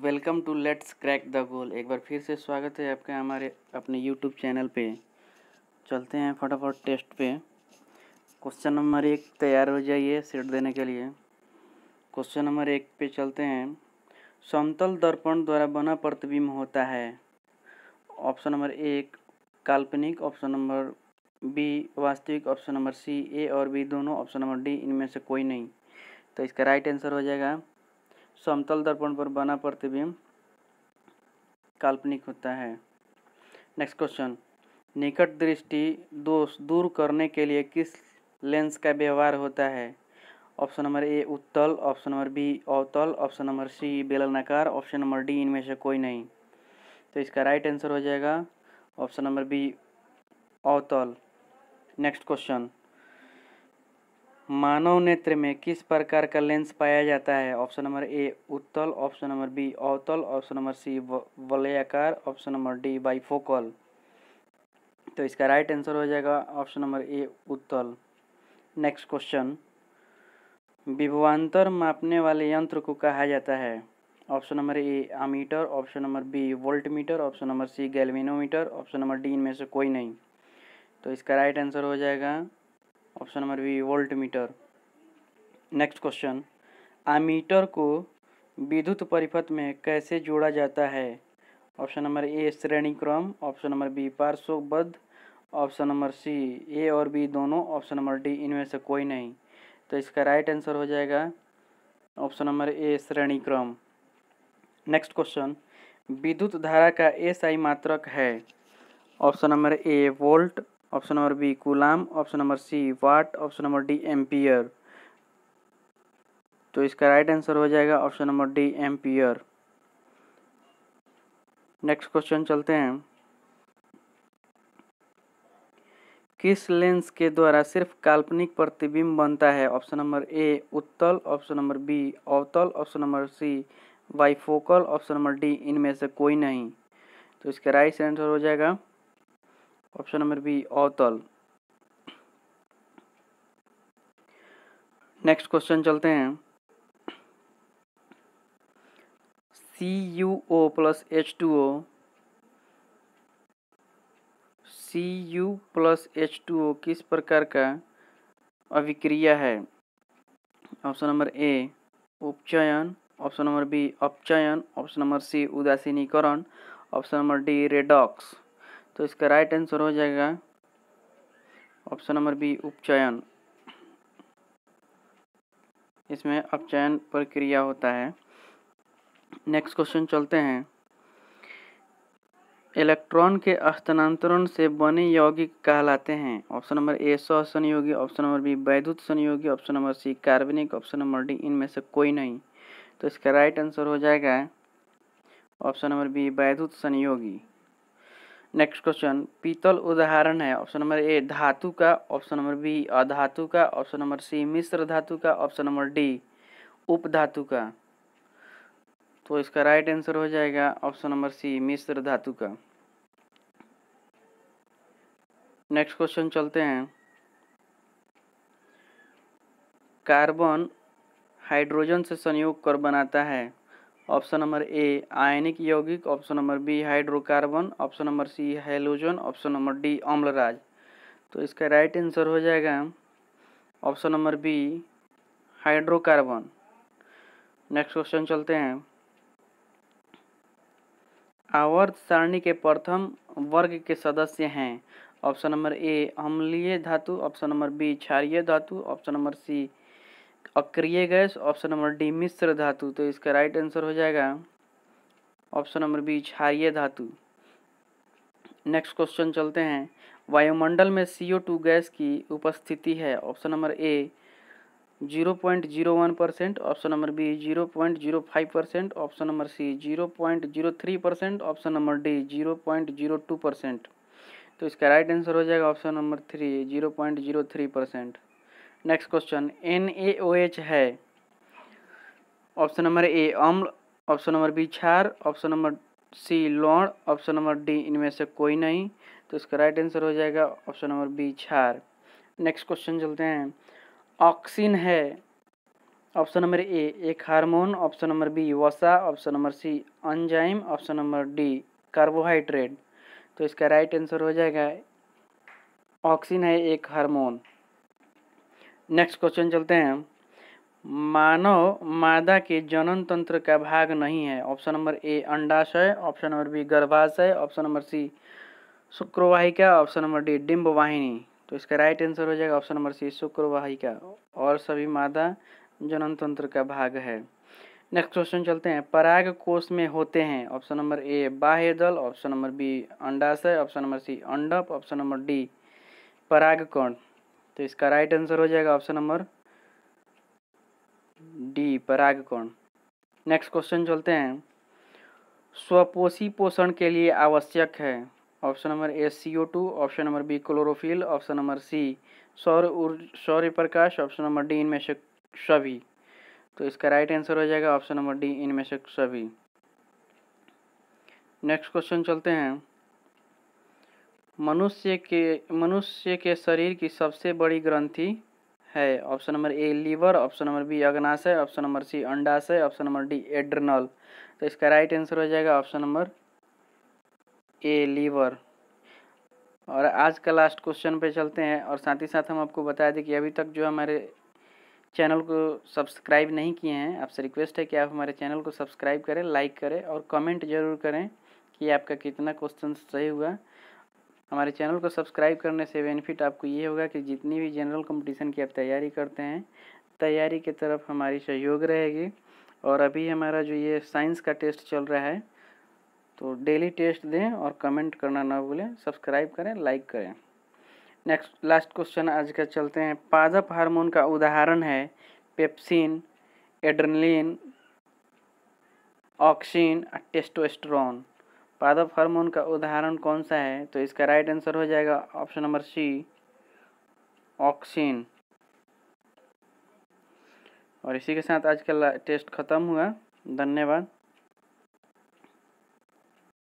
welcome to let's crack the goal एक बार फिर से स्वागत है आपका हमारे अपने यूट्यूब चैनल पे चलते हैं फटाफट टेस्ट पे क्वेश्चन नंबर एक तैयार हो जाइए सेट देने के लिए क्वेश्चन नंबर एक पे चलते हैं समतल दर्पण द्वारा बना प्रतिबिंब होता है ऑप्शन नंबर एक काल्पनिक ऑप्शन नंबर बी वास्तविक ऑप्शन नंबर सी ए और बी दोनों ऑप्शन नंबर डी इनमें से कोई नहीं तो इसका राइट आंसर हो जाएगा समतल दर्पण पर बना प्रतिबिंब काल्पनिक होता है नेक्स्ट क्वेश्चन निकट दृष्टि दोष दूर करने के लिए किस लेंस का व्यवहार होता है ऑप्शन नंबर ए उत्तल ऑप्शन नंबर बी अवतल ऑप्शन नंबर सी बेलनाकार ऑप्शन नंबर डी इनमें से कोई नहीं तो इसका राइट आंसर हो जाएगा ऑप्शन नंबर बी अवतल नेक्स्ट क्वेश्चन मानव नेत्र में किस प्रकार का लेंस पाया जाता है ऑप्शन नंबर ए उत्तल ऑप्शन नंबर बी अवतल ऑप्शन नंबर सी वलयाकार ऑप्शन नंबर डी बाईफोकल तो इसका राइट आंसर हो जाएगा ऑप्शन नंबर ए उत्तल नेक्स्ट क्वेश्चन विभवांतर मापने वाले यंत्र को कहा जाता है option number A ammeter option number B voltmeter option number C galvanometer option number D इनमें से कोई नहीं तो इसका राइट आंसर हो जाएगा option number B voltmeter next question ammeter को विद्युत परिपथ में कैसे जोड़ा जाता है ऑप्शन नंबर ए श्रेणी क्रम ऑप्शन नंबर बी पार्श्वबद्ध ऑप्शन नंबर सी ए और बी दोनों ऑप्शन नंबर डी इनमें से कोई नहीं तो इसका राइट आंसर हो जाएगा ऑप्शन नंबर ए श्रेणी क्रम नेक्स्ट क्वेश्चन विद्युत धारा का एस आई मात्रक है option number A volt option number B coulomb option number C watt option number D ampere तो इसका राइट आंसर हो जाएगा option number D ampere next question चलते हैं किस लेंस के द्वारा सिर्फ काल्पनिक प्रतिबिंब बनता है ऑप्शन नंबर ए उत्तल ऑप्शन नंबर बी अवतल option number C bifocal option number D इनमें से कोई नहीं तो इसका राइट आंसर हो जाएगा ऑप्शन नंबर बी अवतल नेक्स्ट क्वेश्चन चलते हैं C U O plus H two O C U plus H two O किस प्रकार का अभिक्रिया है ऑप्शन नंबर ए उपचयन ऑप्शन नंबर बी अपचयन ऑप्शन नंबर सी उदासीनीकरण ऑप्शन नंबर डी रेडॉक्स तो इसका राइट आंसर हो जाएगा ऑप्शन नंबर बी उपचयन इसमें अपचयन प्रक्रिया होता है नेक्स्ट क्वेश्चन चलते हैं इलेक्ट्रॉन के स्थानांतरण से बने यौगिक कहलाते हैं ऑप्शन नंबर ए सौ संयोगी ऑप्शन नंबर बी वैद्युत संयोगी ऑप्शन नंबर सी कार्बनिक ऑप्शन नंबर डी इनमें से कोई नहीं तो इसका राइट आंसर हो जाएगा ऑप्शन नंबर बी वैद्युत संयोगी नेक्स्ट क्वेश्चन पीतल उदाहरण है ऑप्शन नंबर ए धातु का ऑप्शन नंबर बी अधातु का ऑप्शन नंबर सी मिश्र धातु का ऑप्शन नंबर डी उपधातु का तो इसका राइट आंसर हो जाएगा ऑप्शन नंबर सी मिश्र धातु का नेक्स्ट क्वेश्चन चलते हैं कार्बन हाइड्रोजन से संयोग कर बनाता है ऑप्शन नंबर ए आयनिक यौगिक option number B hydrocarbon option number C halogen option number D अम्लराज तो इसका राइट आंसर हो जाएगा option number B hydrocarbon next question चलते हैं आवर्त सारणी के प्रथम वर्ग के सदस्य हैं ऑप्शन नंबर ए अम्लीय धातु ऑप्शन नंबर बी क्षारीय धातु ऑप्शन नंबर सी अक्रिय गैस ऑप्शन नंबर डी मिश्र धातु तो इसका राइट आंसर हो जाएगा ऑप्शन नंबर बी क्षारिय धातु नेक्स्ट क्वेश्चन चलते हैं वायुमंडल में टू गैस की उपस्थिति है option number A zero zero point one percent option number B zero zero point five percent option number C zero zero point three percent option number D zero zero point two percent तो इसका right answer हो जाएगा option number three zero zero point three percent next question N A O H है option number A अम्ल option number B क्षार option number C लौण option number D इनमें से कोई नहीं तो इसका राइट आंसर हो जाएगा ऑप्शन नंबर बी क्षार नेक्स्ट क्वेश्चन चलते हैं ऑक्सीन है ऑप्शन नंबर ए एक हार्मोन ऑप्शन नंबर बी वसा option number C enzyme option number D carbohydrate तो इसका राइट आंसर हो जाएगा ऑक्सीन है एक हार्मोन नेक्स्ट क्वेश्चन चलते हैं मानव मादा के जनन तंत्र का भाग नहीं है ऑप्शन नंबर ए अंडाशय ऑप्शन नंबर बी गर्भाशय ऑप्शन नंबर सी शुक्रवाहिका ऑप्शन नंबर डी डिम्बवाहिनी तो इसका राइट आंसर हो जाएगा ऑप्शन नंबर सी शुक्रवाहिका और सभी मादा जनन तंत्र का भाग है नेक्स्ट क्वेश्चन चलते हैं पराग कोष में होते हैं ऑप्शन नंबर ए बाह्य दल ऑप्शन नंबर बी अंडाशय ऑप्शन नंबर सी अंडप ऑप्शन नंबर डी पराग तो इसका राइट आंसर हो जाएगा ऑप्शन नंबर डी पराग कोण नेक्स्ट क्वेश्चन चलते हैं स्वपोषी पोषण के लिए आवश्यक है option number A C O two option number B chlorophyll option number C सौर ऊर्जा सौर्य प्रकाश ऑप्शन नंबर डी इनमें से सभी तो इसका राइट आंसर हो जाएगा ऑप्शन नंबर डी इनमें से सभी नेक्स्ट क्वेश्चन चलते हैं मनुष्य के मनुष्य के शरीर की सबसे बड़ी ग्रंथि है option number A liver option number B अग्नाशय ऑप्शन नंबर सी अंडाशय ऑप्शन नंबर डी एड्रनल तो इसका राइट आंसर हो जाएगा ऑप्शन नंबर ए लीवर और आज का लास्ट क्वेश्चन पे चलते हैं और साथ ही साथ हम आपको बता दें कि अभी तक जो हमारे चैनल को सब्सक्राइब नहीं किए हैं आपसे रिक्वेस्ट है कि आप हमारे चैनल को सब्सक्राइब करें लाइक करें और कमेंट जरूर करें कि आपका कितना क्वेश्चन सही हुआ हमारे चैनल को सब्सक्राइब करने से बेनिफिट आपको ये होगा कि जितनी भी जनरल कंपटीशन की आप तैयारी करते हैं तैयारी की तरफ हमारी सहयोग रहेगी और अभी हमारा जो ये साइंस का टेस्ट चल रहा है तो डेली टेस्ट दें और कमेंट करना ना भूलें सब्सक्राइब करें लाइक करें नेक्स्ट लास्ट क्वेश्चन आज का चलते हैं पादप हार्मोन का उदाहरण है pepsin adrenaline auxin testosterone testosterone पादप हार्मोन का उदाहरण कौन सा है तो इसका राइट आंसर हो जाएगा ऑप्शन नंबर सी ऑक्सीन और इसी के साथ आज का टेस्ट ख़त्म हुआ धन्यवाद